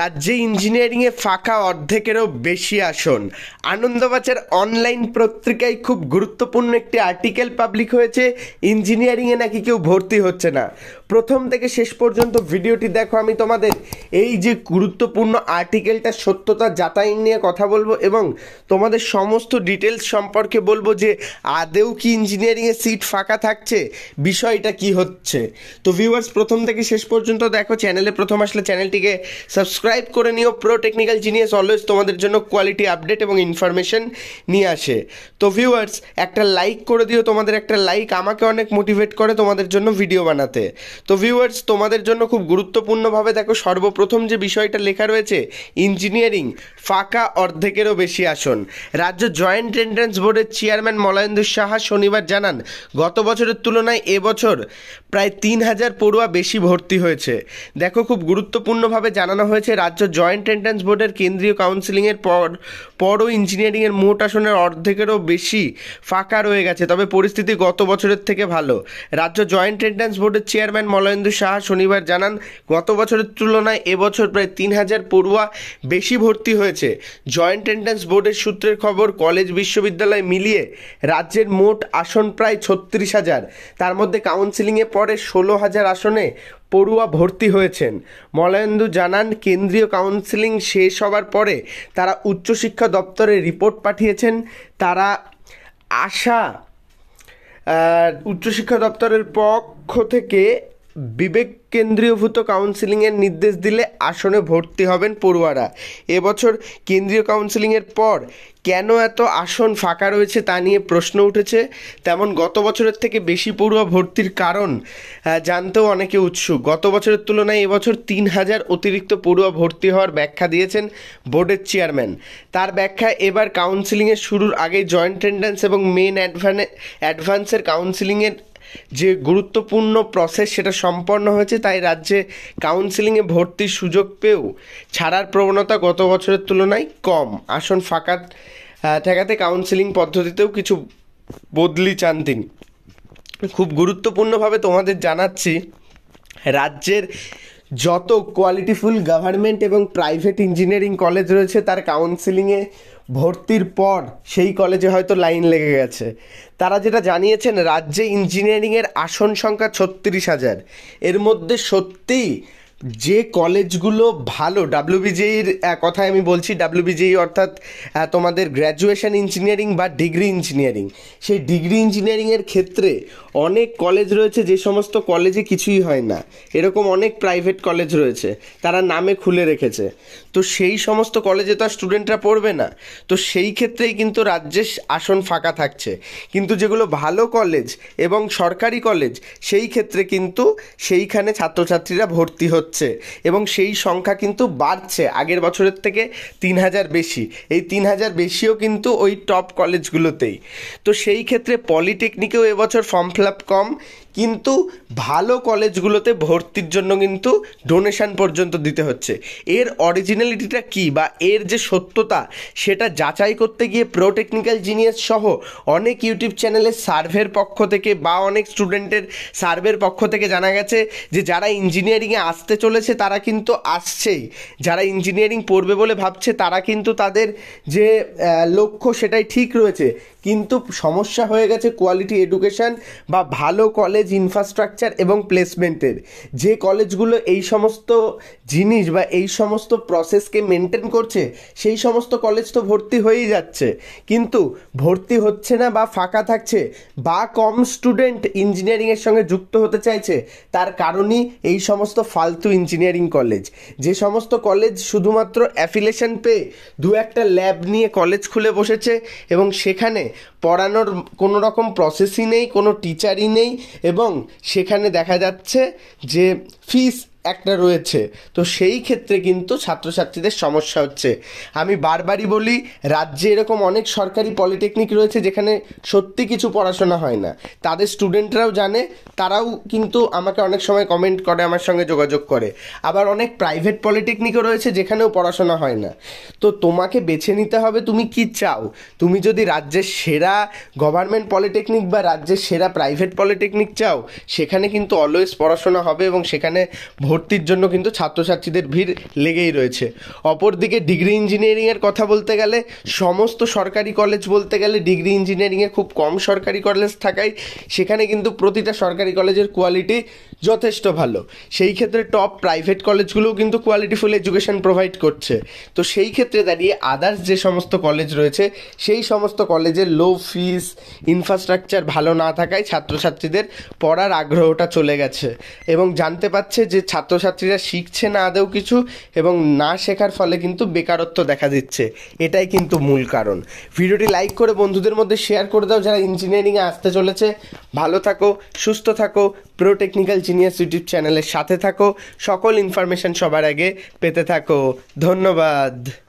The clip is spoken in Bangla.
রাজ্যে ইঞ্জিনিয়ারিংয়ে ফাঁকা অর্ধেকেরও বেশি আসন আনন্দবাজার অনলাইন পত্রিকায় খুব গুরুত্বপূর্ণ একটি আর্টিকেল পাবলিক হয়েছে ইঞ্জিনিয়ারিংয়ে নাকি কেউ ভর্তি হচ্ছে না প্রথম থেকে শেষ পর্যন্ত ভিডিওটি দেখো আমি তোমাদের এই যে গুরুত্বপূর্ণ আর্টিকেলটা সত্যতা যাতাই নিয়ে কথা বলবো এবং তোমাদের সমস্ত ডিটেলস সম্পর্কে বলবো যে আদেও কি ইঞ্জিনিয়ারিংয়ে সিট ফাঁকা থাকছে বিষয়টা কি হচ্ছে তো ভিউয়ার্স প্রথম থেকে শেষ পর্যন্ত দেখো চ্যানেলে প্রথম আসলে চ্যানেলটিকে সাবস্ক্রাইব সাবস্ক্রাইব করে নিও প্রো টেকনিক্যাল জিনিয়াস অলওয়েজ তোমাদের জন্য কোয়ালিটি আপডেট এবং ইনফরমেশন নিয়ে আসে তো ভিউয়ার্স একটা লাইক করে দিও তোমাদের একটা লাইক আমাকে অনেক মোটিভেট করে তোমাদের জন্য ভিডিও বানাতে তো ভিউয়ার্স তোমাদের জন্য খুব গুরুত্বপূর্ণভাবে দেখো সর্বপ্রথম যে বিষয়টা লেখা রয়েছে ইঞ্জিনিয়ারিং ফাঁকা অর্ধেকেরও বেশি আসন রাজ্য জয়েন্ট এন্ট্রান্স বোর্ডের চেয়ারম্যান মলায়েন্দু সাহা শনিবার জানান গত বছরের তুলনায় এবছর প্রায় তিন হাজার পড়ুয়া বেশি ভর্তি হয়েছে দেখো খুব গুরুত্বপূর্ণভাবে জানানো হয়েছে হয়েছে রাজ্য জয়েন্ট এন্ট্রান্স বোর্ডের কেন্দ্রীয় কাউন্সিলিংয়ের পর পরও ইঞ্জিনিয়ারিংয়ের মোট আসনের অর্ধেকেরও বেশি ফাঁকা রয়ে গেছে তবে পরিস্থিতি গত বছরের থেকে ভালো রাজ্য জয়েন্ট এন্ট্রান্স বোর্ডের চেয়ারম্যান মলয়েন্দু সাহা শনিবার জানান গত বছরের তুলনায় এবছর প্রায় তিন হাজার পড়ুয়া বেশি ভর্তি হয়েছে জয়েন্ট এন্ট্রান্স বোর্ডের সূত্রের খবর কলেজ বিশ্ববিদ্যালয় মিলিয়ে রাজ্যের মোট আসন প্রায় ছত্রিশ হাজার তার মধ্যে কাউন্সিলিংয়ে পরে ষোলো হাজার আসনে পড়ুয়া ভর্তি হয়েছেন মলয়েন্দু জানান কেন্দ্রীয় কাউন্সিলিং শেষ হওয়ার পরে তারা উচ্চশিক্ষা দপ্তরে রিপোর্ট পাঠিয়েছেন তারা আশা উচ্চশিক্ষা দপ্তরের পক্ষ থেকে বিবেক কেন্দ্রীয়ভূত কাউন্সিলিংয়ের নির্দেশ দিলে আসনে ভর্তি হবেন পড়ুয়ারা এবছর কেন্দ্রীয় কাউন্সিলিংয়ের পর কেন এত আসন ফাঁকা রয়েছে তা নিয়ে প্রশ্ন উঠেছে তেমন গত বছরের থেকে বেশি পড়ুয়া ভর্তির কারণ জানতেও অনেকে উৎসুক গত বছরের তুলনায় এবছর তিন হাজার অতিরিক্ত পড়ুয়া ভর্তি হওয়ার ব্যাখ্যা দিয়েছেন বোর্ডের চেয়ারম্যান তার ব্যাখ্যা এবার কাউন্সিলিংয়ের শুরুর আগে জয়েন্ট টেন্ডেন্স এবং মেন অ্যাডভানে অ্যাডভান্সের কাউন্সিলিংয়ের যে গুরুত্বপূর্ণ প্রসেস সেটা সম্পন্ন হয়েছে তাই রাজ্যে কাউন্সিলিংয়ে ভর্তির সুযোগ পেয়েও ছাড়ার প্রবণতা গত বছরের তুলনায় কম আসন ফাঁকা ঠেকাতে কাউন্সিলিং পদ্ধতিতেও কিছু বদলি চান তিনি খুব গুরুত্বপূর্ণভাবে তোমাদের জানাচ্ছি রাজ্যের যত কোয়ালিটিফুল গভর্নমেন্ট এবং প্রাইভেট ইঞ্জিনিয়ারিং কলেজ রয়েছে তার কাউন্সিলিংয়ে ভর্তির পর সেই কলেজে হয়তো লাইন লেগে গেছে তারা যেটা জানিয়েছেন রাজ্যে ইঞ্জিনিয়ারিংয়ের আসন সংখ্যা ছত্রিশ হাজার এর মধ্যে সত্যিই যে কলেজগুলো ভালো ডাব্লিউবিজেইর কথায় আমি বলছি ডাব্লিউবিজেই অর্থাৎ তোমাদের গ্র্যাজুয়েশন ইঞ্জিনিয়ারিং বা ডিগ্রি ইঞ্জিনিয়ারিং সেই ডিগ্রি ইঞ্জিনিয়ারিংয়ের ক্ষেত্রে অনেক কলেজ রয়েছে যে সমস্ত কলেজে কিছুই হয় না এরকম অনেক প্রাইভেট কলেজ রয়েছে তারা নামে খুলে রেখেছে তো সেই সমস্ত কলেজে তো আর স্টুডেন্টরা পড়বে না তো সেই ক্ষেত্রেই কিন্তু রাজ্যের আসন ফাঁকা থাকছে কিন্তু যেগুলো ভালো কলেজ এবং সরকারি কলেজ সেই ক্ষেত্রে কিন্তু সেইখানে ছাত্রছাত্রীরা ভর্তি হচ্ছে হচ্ছে এবং সেই সংখ্যা কিন্তু বাড়ছে আগের বছরের থেকে তিন হাজার বেশি এই তিন হাজার বেশিও কিন্তু ওই টপ কলেজগুলোতেই তো সেই ক্ষেত্রে পলিটেকনিকেও এবছর ফর্ম ফিল আপ কম কিন্তু ভালো কলেজগুলোতে ভর্তির জন্য কিন্তু ডোনেশান পর্যন্ত দিতে হচ্ছে এর অরিজিনালিটিটা কি বা এর যে সত্যতা সেটা যাচাই করতে গিয়ে প্রো টেকনিক্যাল জিনিয়াস সহ অনেক ইউটিউব চ্যানেলে সার্ভের পক্ষ থেকে বা অনেক স্টুডেন্টের সার্ভের পক্ষ থেকে জানা গেছে যে যারা ইঞ্জিনিয়ারিংয়ে আসতে চলেছে তারা কিন্তু আসছেই যারা ইঞ্জিনিয়ারিং পড়বে বলে ভাবছে তারা কিন্তু তাদের যে লক্ষ্য সেটাই ঠিক রয়েছে কিন্তু সমস্যা হয়ে গেছে কোয়ালিটি এডুকেশান বা ভালো কলেজ কলেজ ইনফ্রাস্ট্রাকচার এবং প্লেসমেন্টের যে কলেজগুলো এই সমস্ত জিনিস বা এই সমস্ত প্রসেসকে মেনটেন করছে সেই সমস্ত কলেজ তো ভর্তি হয়েই যাচ্ছে কিন্তু ভর্তি হচ্ছে না বা ফাঁকা থাকছে বা কম স্টুডেন্ট ইঞ্জিনিয়ারিংয়ের সঙ্গে যুক্ত হতে চাইছে তার কারণই এই সমস্ত ফালতু ইঞ্জিনিয়ারিং কলেজ যে সমস্ত কলেজ শুধুমাত্র অ্যাফিলেশন পেয়ে দু একটা ল্যাব নিয়ে কলেজ খুলে বসেছে এবং সেখানে পড়ানোর কোনো রকম প্রসেসই নেই কোনো টিচারই নেই এবং সেখানে দেখা যাচ্ছে যে ফিস একটা রয়েছে তো সেই ক্ষেত্রে কিন্তু ছাত্রছাত্রীদের সমস্যা হচ্ছে আমি বারবারই বলি রাজ্যে এরকম অনেক সরকারি পলিটেকনিক রয়েছে যেখানে সত্যি কিছু পড়াশোনা হয় না তাদের স্টুডেন্টরাও জানে তারাও কিন্তু আমাকে অনেক সময় কমেন্ট করে আমার সঙ্গে যোগাযোগ করে আবার অনেক প্রাইভেট পলিটেকনিকও রয়েছে যেখানেও পড়াশোনা হয় না তো তোমাকে বেছে নিতে হবে তুমি কি চাও তুমি যদি রাজ্যের সেরা গভর্নমেন্ট পলিটেকনিক বা রাজ্যের সেরা প্রাইভেট পলিটেকনিক চাও সেখানে কিন্তু অলওয়েজ পড়াশোনা হবে এবং সেখানে ভর্তি ভর্তির জন্য কিন্তু ছাত্রছাত্রীদের ভিড় লেগেই রয়েছে অপরদিকে ডিগ্রি ইঞ্জিনিয়ারিংয়ের কথা বলতে গেলে সমস্ত সরকারি কলেজ বলতে গেলে ডিগ্রি ইঞ্জিনিয়ারিংয়ে খুব কম সরকারি কলেজ থাকায় সেখানে কিন্তু প্রতিটা সরকারি কলেজের কোয়ালিটি যথেষ্ট ভালো সেই ক্ষেত্রে টপ প্রাইভেট কলেজগুলোও কিন্তু কোয়ালিটিফুল এডুকেশন প্রোভাইড করছে তো সেই ক্ষেত্রে দাঁড়িয়ে আদার্স যে সমস্ত কলেজ রয়েছে সেই সমস্ত কলেজের লো ফিস ইনফ্রাস্ট্রাকচার ভালো না থাকায় ছাত্রছাত্রীদের পড়ার আগ্রহটা চলে গেছে এবং জানতে পারছে যে ছাত্র ছাত্রছাত্রীরা শিখছে না আদৌ কিছু এবং না শেখার ফলে কিন্তু বেকারত্ব দেখা দিচ্ছে এটাই কিন্তু মূল কারণ ভিডিওটি লাইক করে বন্ধুদের মধ্যে শেয়ার করে দাও যারা ইঞ্জিনিয়ারিংয়ে আসতে চলেছে ভালো থাকো সুস্থ থাকো প্রো টেকনিক্যাল জিনিয়াস ইউটিউব চ্যানেলের সাথে থাকো সকল ইনফরমেশান সবার আগে পেতে থাকো ধন্যবাদ